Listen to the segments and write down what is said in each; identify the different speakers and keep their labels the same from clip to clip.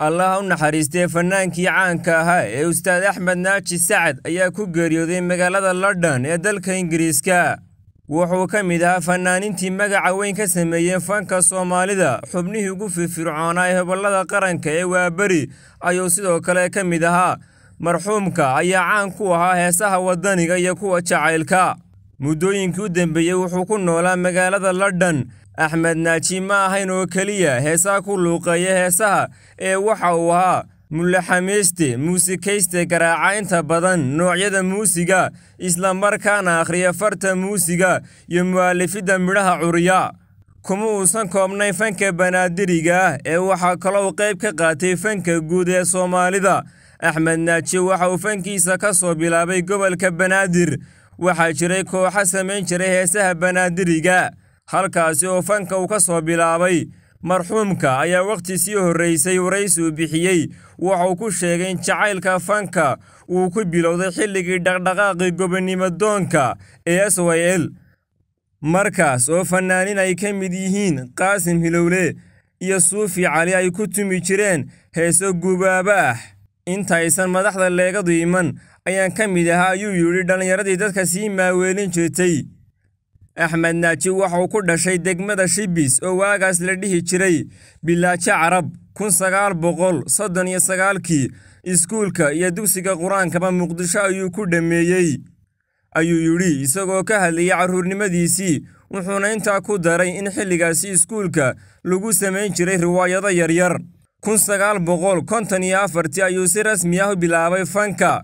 Speaker 1: allaha u naxariistee fannaankii caanka ahaa ee ustaad axmed naaji sacad ayaa ku geeriyooday magaalada london ee dalka ingiriiska wuxuu ka mid ahaa fannaanintii magaca weyn ka sameeyey fanka soomaalida xubnihii ugu firfircoonaa ee hobollada qaranka ee waaberi ayuu sidoo kale ka mid ahaa marxuumka ayaa caan ku ahaa heesaha waddaniga iyo kuwa jacaylka muddooyinkii u dembeeyey wuxuu ku noolaa magaalada london axmed naaji ma ahayn oo keliya heesaha ku luuqeeya heesaha ee waxa uu ahaa mulaxamayste muusikayste garaaca inta badan noocyada muusiga islamarkaana akhriya farta muusiga iyo mu'aalifidda midhaha curiya kuma uusan koobnay fanka banaadiriga ah ee waxaa kalou qayb ka qaatay fanka guud ee soomaalida axmed naaji waxa uu fankiisa ka soo bilaabay gobolka banaadir waxaa jiray kooxa samayn jiray heesaha banaadiriga halkaasi oo fanka uu ka soo bilaabay marxuumka ayaa wakhti sii horraysay waraysi uu bixiyey wuxuu ku sheegay in jacaylka fanka uu ku bilowday xilligii dhaqdhaqaaqii gobonnimadoonka ee s y l markaas oo fannaanin ay ka mid yihiin qaasim hilowle iyo suufi cali ay ku tumi jireen heeso gubaabo ah intaysan madaxda leegadu iman ayaan ka mid ahaa ayuu yidhi dhallinyaradii dadka sii maaweelin jirtay axmed naaji waxauu ku dhashay degmada shibis oo waagaas la dhihi jiray bilaaji carab kun sagaal boqol soddon iyo sagaalkii iskuulka iyo dugsiga qur-aankaba muqdisho ayuu ku dhammeeyey ayuu yidhi isagoo ka hadlayay carruurnimadiisii wuxuuna intaa ku daray in xilligaasi iskuulka lagu samayn jiray riwaayado yaryar tii ayuu si rasmi ah u bilaabay fanka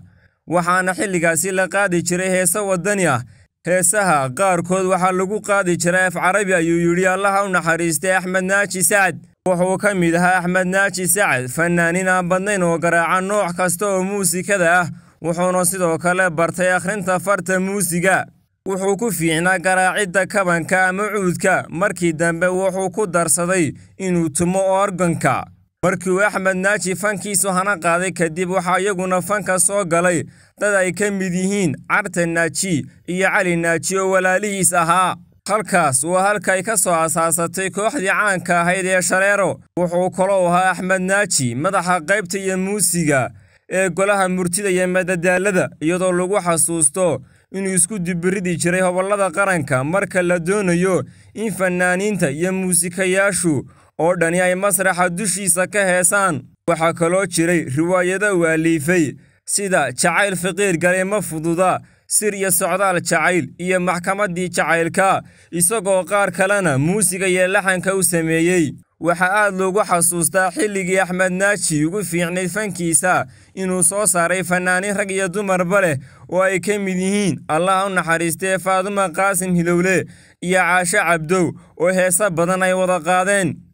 Speaker 1: waxaana xilligaasi la qaadi jiray heese waddani ah heesaha qaarkood waxaa lagu qaadi jiray af carabi ayuu yidhi allaha u naxariistay axmed naaji sacad wuxuu ka mid ahaa axmed naaji sacad fanaanin aan badnayn oo garaaca nooc kasta oo muusikada ah wuxuuna sidoo kale bartay akhrinta farta muusiga wuxuu ku fiicnaa garaacidda kabanka ama cuudka markii dambe wuxuu ku darsaday inuu tumo organka markii uu axmed naaji fankiisu hana qaaday kadib waxaa iyaguna fanka soo galay dad ay ka mid yihiin carta naaji iyo cali naaji oo walaalihiis ahaa halkaas waa halkay ka soo asaasatay kooxdii caanka ahayd ee shareero wuxuu u ahaa axmed naaji madaxa qaybta iyo muusiga ee golaha murtida iyo madadaalada iyadoo lagu xasuusto inuu isku dibiridi jiray hobollada qaranka marka la doonayo in fannaaniinta iyo muusikayaashu oo dhani ay masraxa dushiisa ka heesaan waxaa kaloo jiray riwaayado waaliifay sida jacayl faqiir galay ma fududa sir iyo socdaal jacayl iyo maxkamaddii jacaylka isagoo qaar kalena muusiga iyo laxanka u sameeyey waxaa aad loogu xasuustaa xilligii axmed naaji ugu fiicnayd fankiisa inuu soo saaray fannaanin rag iyo dumarba leh oo ay ka mid yihiin allah u naxariistee faaduma qaasim hilowle iyo caasho cabdow oo heese badan ay wada qaadeen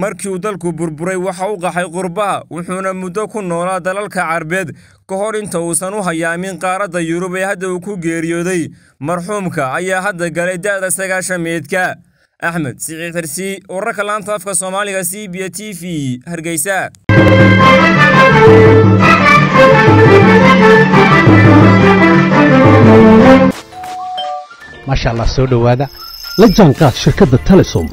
Speaker 1: markii uu dalku burburay waxa u qaxay qurbaha wuxuuna muddo ku noolaa dalalka carbeed ka hor inta uusan u hayaamin qaaradda yurub ee hadda uu ku geeriyooday marxuumka ayaa hadda galay da'da sagaashan sagaashameedka axmed siciixirsi wararka laanta afka soomaaliga c b t v hargeysa
Speaker 2: maasha allah soo dhowaada la jaanqaad shirkadda telesom